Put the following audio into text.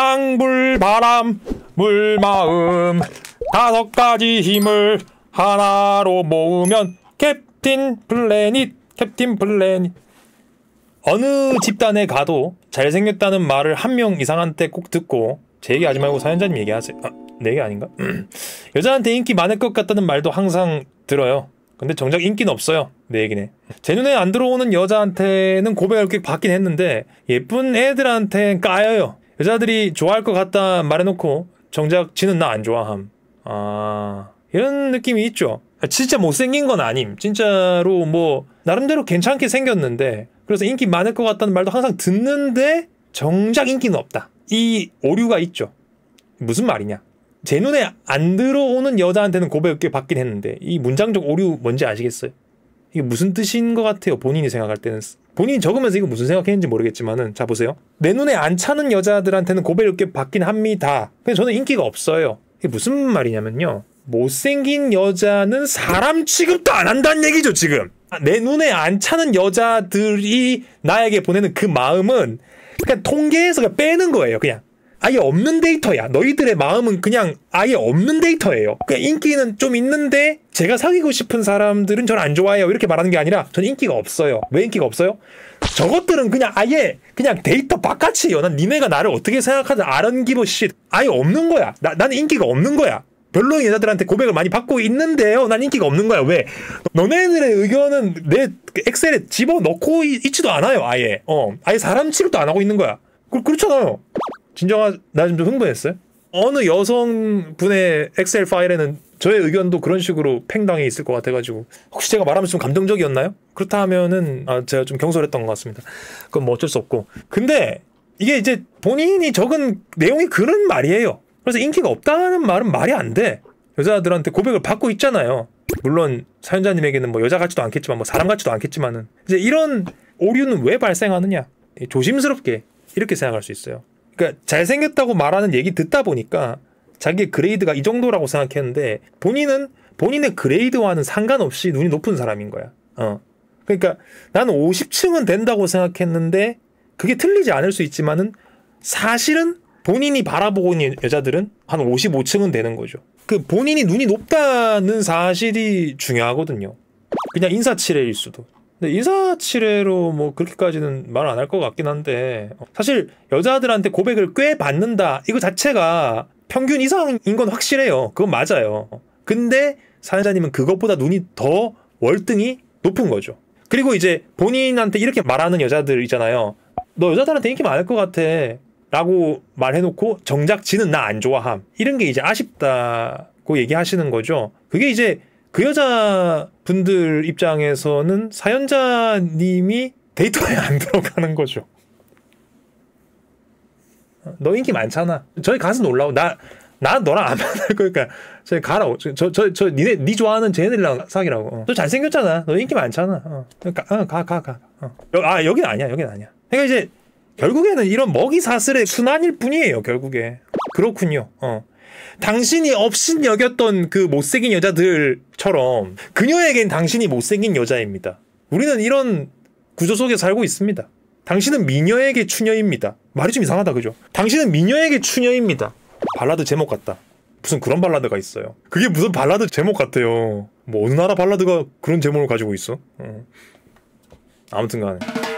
강불 바람 물 마음 다섯 가지 힘을 하나로 모으면 캡틴 플래닛 캡틴 플래닛 어느 집단에 가도 잘생겼다는 말을 한 명 이상한테 꼭 듣고 제 얘기 하지 말고 사연자님 얘기하세요 아, 내 얘기 아닌가? 음. 여자한테 인기 많을 것 같다는 말도 항상 들어요 근데 정작 인기는 없어요 내 얘기네 제 눈에 안 들어오는 여자한테는 고백을 꽤 받긴 했는데 예쁜 애들한테 까여요 여자들이 좋아할 것 같다 말해놓고 정작 지는 나 안 좋아함. 아 이런 느낌이 있죠. 아, 진짜 못생긴 건 아님. 진짜로 뭐 나름대로 괜찮게 생겼는데 그래서 인기 많을 것 같다는 말도 항상 듣는데 정작 인기는 없다. 이 오류가 있죠. 무슨 말이냐? 제 눈에 안 들어오는 여자한테는 고백을 받긴 했는데 이 문장적 오류 뭔지 아시겠어요? 이게 무슨 뜻인 것 같아요. 본인이 생각할 때는 본인이 적으면서 이거 무슨 생각했는지 모르겠지만은 자 보세요. 내 눈에 안 차는 여자들한테는 고백을게 받긴 합니다. 근데 저는 인기가 없어요. 이게 무슨 말이냐면요. 못생긴 여자는 사람 취급도 안 한다는 얘기죠 지금. 내 눈에 안 차는 여자들이 나에게 보내는 그 마음은 그냥 통계에서 그냥 빼는 거예요. 그냥 아예 없는 데이터야. 너희들의 마음은 그냥 아예 없는 데이터예요. 그냥 그러니까 인기는 좀 있는데 제가 사귀고 싶은 사람들은 전안 좋아해요. 이렇게 말하는 게 아니라 전 인기가 없어요. 왜 인기가 없어요? 저것들은 그냥 아예 그냥 데이터 바깥이에요. 난 니네가 나를 어떻게 생각하든 아런기브 씨 아예 없는 거야. 나, 나는 인기가 없는 거야. 별로 여자들한테 고백을 많이 받고 있는데요. 난 인기가 없는 거야. 왜? 너네들의 의견은 내 엑셀에 집어넣고 있지도 않아요. 아예. 어. 아예 사람 취급도 안 하고 있는 거야. 그, 그렇잖아요. 진정한 나 좀 흥분했어요. 어느 여성분의 엑셀 파일에는 저의 의견도 그런 식으로 팽당해 있을 것 같아가지고 혹시 제가 말하면좀감동적이었나요 그렇다 면은아 제가 좀 경솔했던 것 같습니다. 그건 뭐 어쩔 수 없고 근데 이게 이제 본인이 적은 내용이 그런 말이에요. 그래서 인기가 없다는 말은 말이 안 돼. 여자들한테 고백을 받고 있잖아요. 물론 사연자님에게는 뭐 여자 같지도 않겠지만 뭐 사람 같지도 않겠지만은 이제 이런 오류는 왜 발생하느냐 조심스럽게 이렇게 생각할 수 있어요. 그러니까 잘생겼다고 말하는 얘기 듣다 보니까 자기의 그레이드가 이 정도라고 생각했는데 본인은 본인의 그레이드와는 상관없이 눈이 높은 사람인 거야. 어. 그러니까 나는 50층은 된다고 생각했는데 그게 틀리지 않을 수 있지만은 사실은 본인이 바라보고 있는 여자들은 한 55층은 되는 거죠. 그 본인이 눈이 높다는 사실이 중요하거든요. 그냥 인사치레일 수도. 근데 인사치레로 뭐 그렇게까지는 말 안 할 것 같긴 한데 사실 여자들한테 고백을 꽤 받는다 이거 자체가 평균 이상인 건 확실해요. 그건 맞아요. 근데 사연자님은 그것보다 눈이 더 월등히 높은 거죠. 그리고 이제 본인한테 이렇게 말하는 여자들 있잖아요. 너 여자들한테 인기 많을 것 같아. 라고 말해놓고 정작 지는 나 안 좋아함. 이런 게 이제 아쉽다고 얘기하시는 거죠. 그게 이제 그 여자분들 입장에서는 사연자님이 데이터에 안 들어가는 거죠. 너 인기 많잖아. 저희 가서 놀라고. 나, 나 너랑 안 만날 거니까. 그러니까 저희 가라고. 저, 저, 저, 저 니네, 니 좋아하는 쟤네들랑 사귀라고. 어. 너 잘생겼잖아. 너 인기 많잖아. 어. 가, 그러니까, 어, 가, 가, 가. 어. 아, 여긴 아니야. 여긴 아니야. 그러니까 이제 결국에는 이런 먹이 사슬의 순환일 뿐이에요. 결국에. 그렇군요. 어. 당신이 없인 여겼던 그 못생긴 여자들처럼 그녀에겐 당신이 못생긴 여자입니다. 우리는 이런 구조 속에 살고 있습니다. 당신은 미녀에게 추녀입니다. 말이 좀 이상하다 그죠? 당신은 미녀에게 추녀입니다. 발라드 제목 같다. 무슨 그런 발라드가 있어요. 그게 무슨 발라드 제목 같아요. 뭐 어느 나라 발라드가 그런 제목을 가지고 있어? 어. 아무튼 간에.